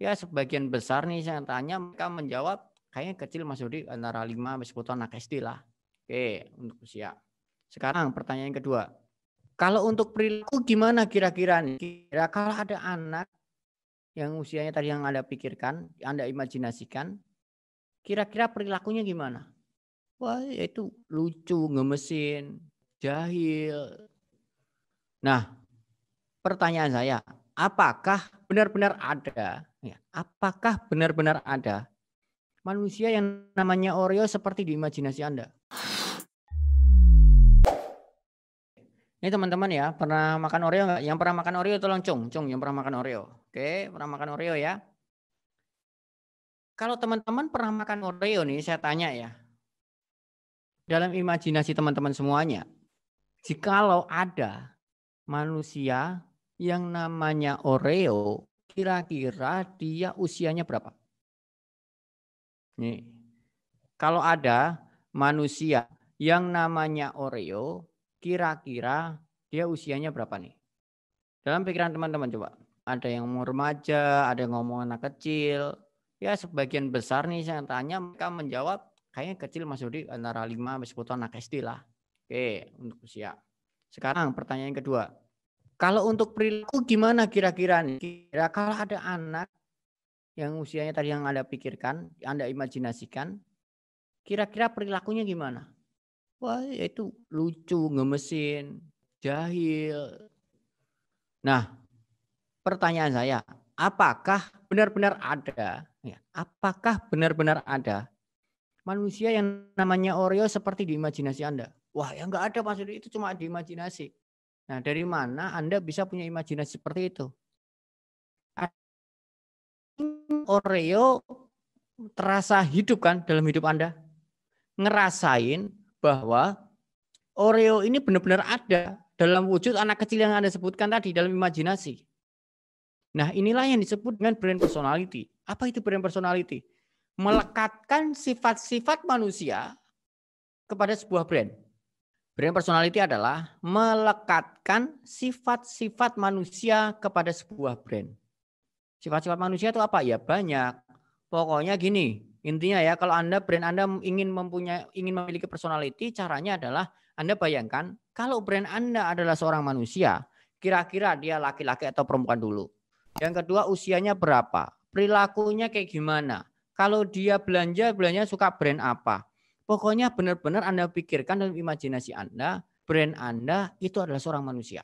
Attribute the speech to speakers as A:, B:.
A: Ya sebagian besar nih saya tanya mereka menjawab kayaknya kecil Mas Yudi antara 5 sampai 10 tahun anak SD lah. Oke, untuk usia. Sekarang pertanyaan kedua. Kalau untuk perilaku gimana kira-kira nih? Kira kalau ada anak yang usianya tadi yang Anda pikirkan, Anda imajinasikan, kira-kira perilakunya gimana? Wah, itu lucu, ngemesin, jahil. Nah, pertanyaan saya, apakah benar-benar ada. Ya, apakah benar-benar ada manusia yang namanya Oreo seperti di imajinasi Anda? Ini teman-teman ya, pernah makan Oreo nggak? Yang pernah makan Oreo tolong cung, cung yang pernah makan Oreo. Oke, pernah makan Oreo ya. Kalau teman-teman pernah makan Oreo nih, saya tanya ya. Dalam imajinasi teman-teman semuanya, jikalau ada manusia yang namanya Oreo, kira-kira dia usianya berapa? Nih. Kalau ada manusia yang namanya Oreo, kira-kira dia usianya berapa nih? Dalam pikiran teman-teman coba. Ada yang mau remaja, ada yang ngomong anak kecil. Ya sebagian besar nih saya tanya, mereka menjawab kayaknya kecil Mas Yudi antara 5 sampai 10 tahun anak SD lah. Oke, untuk usia. Sekarang pertanyaan kedua kalau untuk perilaku gimana kira-kira nih? Kira kalau ada anak yang usianya tadi yang Anda pikirkan, Anda imajinasikan, kira-kira perilakunya gimana? Wah, itu lucu, ngemesin, jahil. Nah, pertanyaan saya, apakah benar-benar ada? Ya, apakah benar-benar ada manusia yang namanya Oreo seperti di imajinasi Anda? Wah, ya nggak ada maksudnya itu cuma di imajinasi. Nah, dari mana Anda bisa punya imajinasi seperti itu? Oreo terasa hidup kan dalam hidup Anda? Ngerasain bahwa Oreo ini benar-benar ada dalam wujud anak kecil yang Anda sebutkan tadi dalam imajinasi. Nah, inilah yang disebut dengan brand personality. Apa itu brand personality? Melekatkan sifat-sifat manusia kepada sebuah brand. Brand personality adalah melekatkan sifat-sifat manusia kepada sebuah brand. Sifat-sifat manusia itu apa? Ya banyak. Pokoknya gini, intinya ya kalau Anda brand Anda ingin mempunyai ingin memiliki personality, caranya adalah Anda bayangkan kalau brand Anda adalah seorang manusia, kira-kira dia laki-laki atau perempuan dulu. Yang kedua usianya berapa? Perilakunya kayak gimana? Kalau dia belanja, belanja suka brand apa? Pokoknya benar-benar Anda pikirkan dalam imajinasi Anda, brand Anda itu adalah seorang manusia.